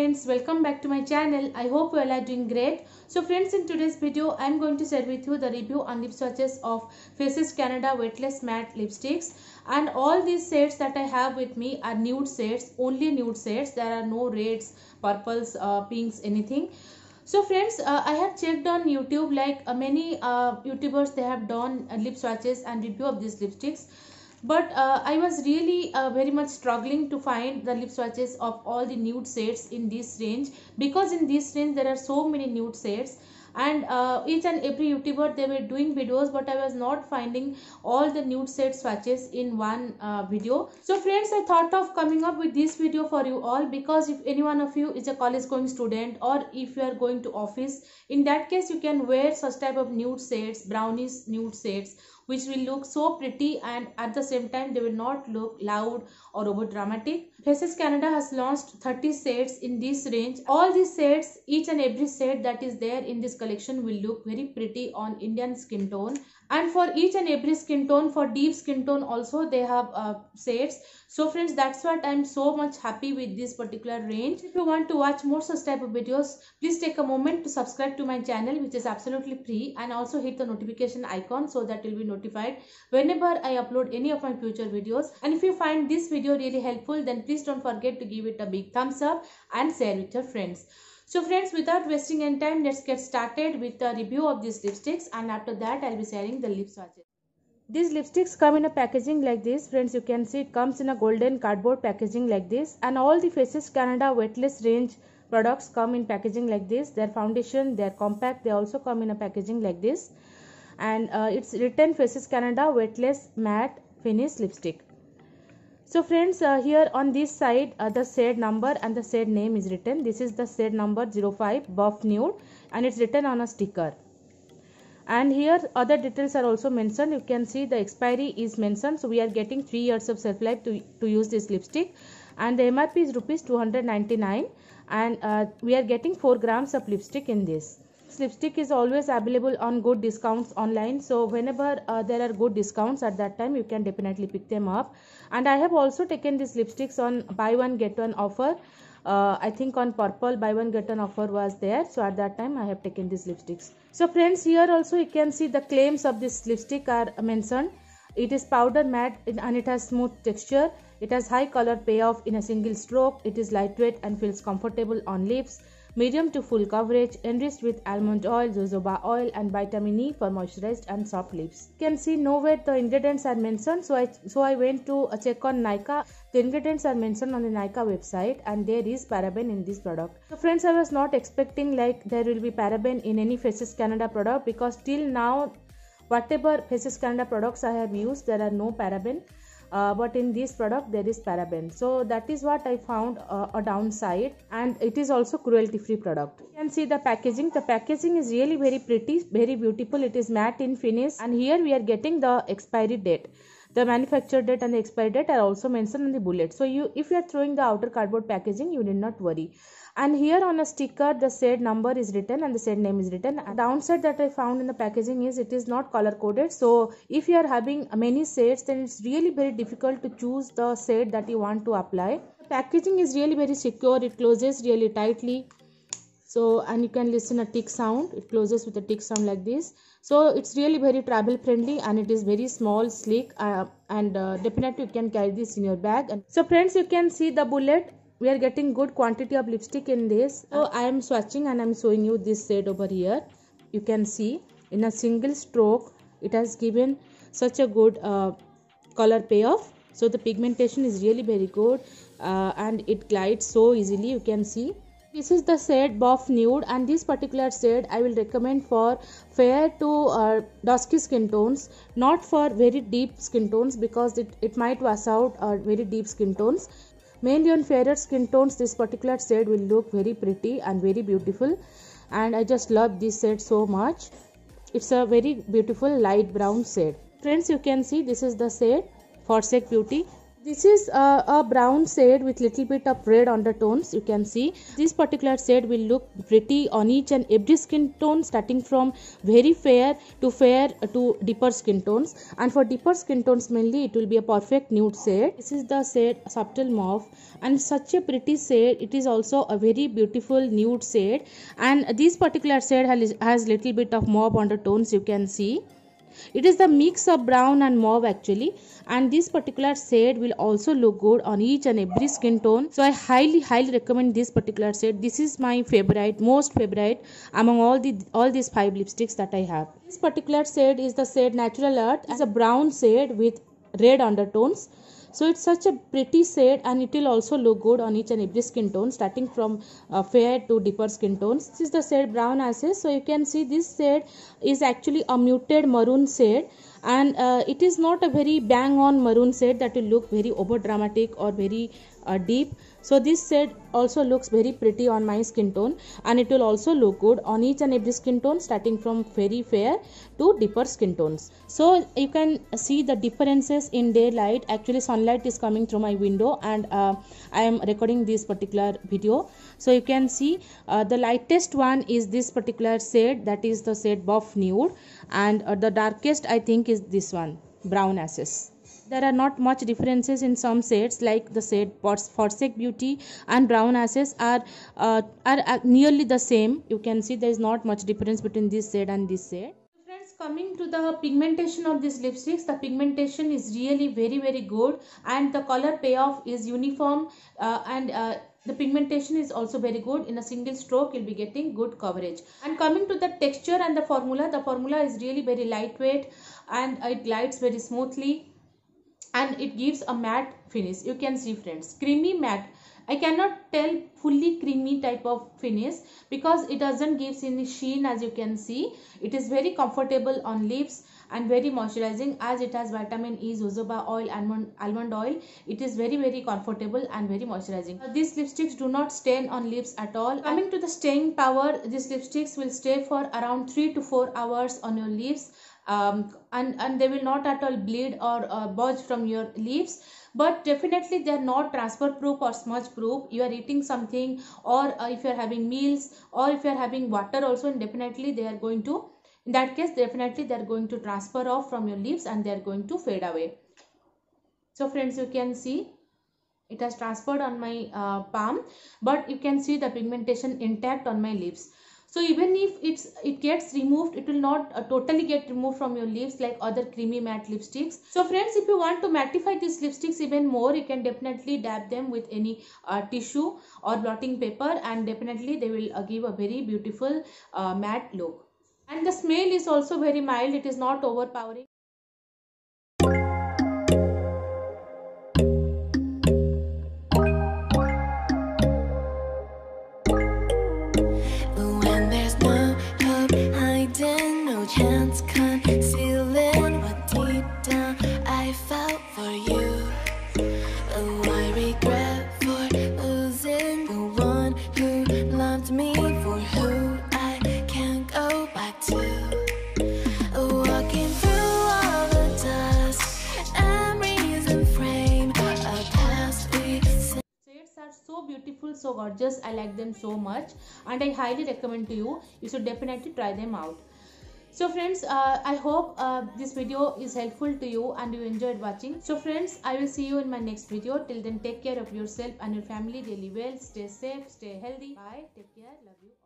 friends welcome back to my channel i hope you all are doing great so friends in today's video i am going to share with you the review on lip swatches of faces canada weightless matte lipsticks and all these shades that i have with me are nude shades only nude shades there are no reds purples uh, pinks anything so friends, uh, I have checked on YouTube like uh, many uh, YouTubers they have done uh, lip swatches and review of these lipsticks but uh, I was really uh, very much struggling to find the lip swatches of all the nude shades in this range because in this range there are so many nude shades and uh, each and every youtuber they were doing videos but i was not finding all the nude set swatches in one uh, video so friends i thought of coming up with this video for you all because if any one of you is a college going student or if you are going to office in that case you can wear such type of nude sets brownish nude sets which will look so pretty and at the same time they will not look loud or over dramatic. Faces Canada has launched 30 sets in this range. All these sets, each and every set that is there in this collection will look very pretty on Indian skin tone and for each and every skin tone for deep skin tone also they have uh, shades so friends that's what i'm so much happy with this particular range if you want to watch more such type of videos please take a moment to subscribe to my channel which is absolutely free and also hit the notification icon so that you'll be notified whenever i upload any of my future videos and if you find this video really helpful then please don't forget to give it a big thumbs up and share with your friends so friends without wasting any time let's get started with the review of these lipsticks and after that i'll be sharing the lip swatches these lipsticks come in a packaging like this friends you can see it comes in a golden cardboard packaging like this and all the faces canada weightless range products come in packaging like this their foundation their compact they also come in a packaging like this and uh, it's written faces canada weightless matte finish lipstick so friends uh, here on this side uh, the said number and the said name is written this is the said number 05 buff nude and it's written on a sticker and here other details are also mentioned you can see the expiry is mentioned so we are getting 3 years of shelf life to, to use this lipstick and the mrp is rupees 299 and uh, we are getting 4 grams of lipstick in this lipstick is always available on good discounts online so whenever uh, there are good discounts at that time you can definitely pick them up and i have also taken these lipsticks on buy one get one offer uh, i think on purple buy one get one offer was there so at that time i have taken these lipsticks so friends here also you can see the claims of this lipstick are mentioned it is powder matte and it has smooth texture it has high color payoff in a single stroke it is lightweight and feels comfortable on lips medium to full coverage, enriched with almond oil, jojoba oil, and vitamin E for moisturized and soft lips. can see nowhere the ingredients are mentioned, so I, so I went to check on Nika. The ingredients are mentioned on the Nika website, and there is paraben in this product. So, friends, I was not expecting like there will be paraben in any Faces Canada product because till now, whatever Faces Canada products I have used, there are no paraben uh, but in this product there is paraben so that is what i found uh, a downside and it is also cruelty free product you can see the packaging the packaging is really very pretty very beautiful it is matte in finish and here we are getting the expiry date the manufacture date and the expiry date are also mentioned in the bullet so you if you are throwing the outer cardboard packaging you need not worry and here on a sticker the said number is written and the said name is written and downside that i found in the packaging is it is not color coded so if you are having many sets then it's really very difficult to choose the set that you want to apply the packaging is really very secure it closes really tightly so and you can listen a tick sound it closes with a tick sound like this so it's really very travel friendly and it is very small sleek uh, and uh, definitely you can carry this in your bag and so friends you can see the bullet we are getting good quantity of lipstick in this so i am swatching and i'm showing you this shade over here you can see in a single stroke it has given such a good uh, color payoff so the pigmentation is really very good uh, and it glides so easily you can see this is the shade buff nude and this particular shade i will recommend for fair to uh, dusky skin tones not for very deep skin tones because it, it might wash out uh, very deep skin tones mainly on fairer skin tones this particular set will look very pretty and very beautiful and i just love this set so much it's a very beautiful light brown set friends you can see this is the set forsake beauty this is a, a, brown shade with little bit of red undertones you can see. This particular shade will look pretty on each and every skin tone starting from very fair to fair to deeper skin tones and for deeper skin tones mainly it will be a perfect nude shade. This is the shade subtle mauve and such a pretty shade it is also a very beautiful nude shade and this particular shade has, has little bit of mauve undertones you can see it is the mix of brown and mauve actually and this particular shade will also look good on each and every skin tone so i highly highly recommend this particular shade this is my favorite most favorite among all the all these five lipsticks that i have this particular shade is the shade natural art it's a brown shade with red undertones so it's such a pretty shade and it will also look good on each and every skin tone starting from uh, fair to deeper skin tones this is the shade brown ashes so you can see this shade is actually a muted maroon shade and uh, it is not a very bang on maroon set that will look very over dramatic or very uh, deep so this set also looks very pretty on my skin tone and it will also look good on each and every skin tone starting from very fair to deeper skin tones so you can see the differences in daylight actually sunlight is coming through my window and uh, i am recording this particular video so you can see uh, the lightest one is this particular shade that is the shade buff nude and uh, the darkest i think is this one brown ashes there are not much differences in some shades like the shade forsake beauty and brown ashes are uh, are uh, nearly the same you can see there is not much difference between this shade and this shade friends coming to the pigmentation of these lipsticks the pigmentation is really very very good and the color payoff is uniform uh, and uh, the pigmentation is also very good. In a single stroke, you'll be getting good coverage. And coming to the texture and the formula, the formula is really very lightweight and it glides very smoothly and it gives a matte finish. You can see friends, creamy matte I cannot tell fully creamy type of finish because it doesn't give any sheen as you can see. It is very comfortable on lips and very moisturizing as it has vitamin E, jojoba oil, almond, almond oil. It is very very comfortable and very moisturizing. These lipsticks do not stain on lips at all. Coming to the staying power, these lipsticks will stay for around 3 to 4 hours on your lips um, and, and they will not at all bleed or uh, budge from your leaves but definitely they are not transfer proof or smudge proof you are eating something or uh, if you are having meals or if you are having water also and definitely they are going to in that case definitely they are going to transfer off from your leaves and they are going to fade away so friends you can see it has transferred on my uh, palm but you can see the pigmentation intact on my leaves so even if it's it gets removed it will not uh, totally get removed from your lips like other creamy matte lipsticks so friends if you want to mattify these lipsticks even more you can definitely dab them with any uh, tissue or blotting paper and definitely they will uh, give a very beautiful uh, matte look and the smell is also very mild it is not overpowering gorgeous i like them so much and i highly recommend to you you should definitely try them out so friends uh, i hope uh, this video is helpful to you and you enjoyed watching so friends i will see you in my next video till then take care of yourself and your family really well stay safe stay healthy bye take care love you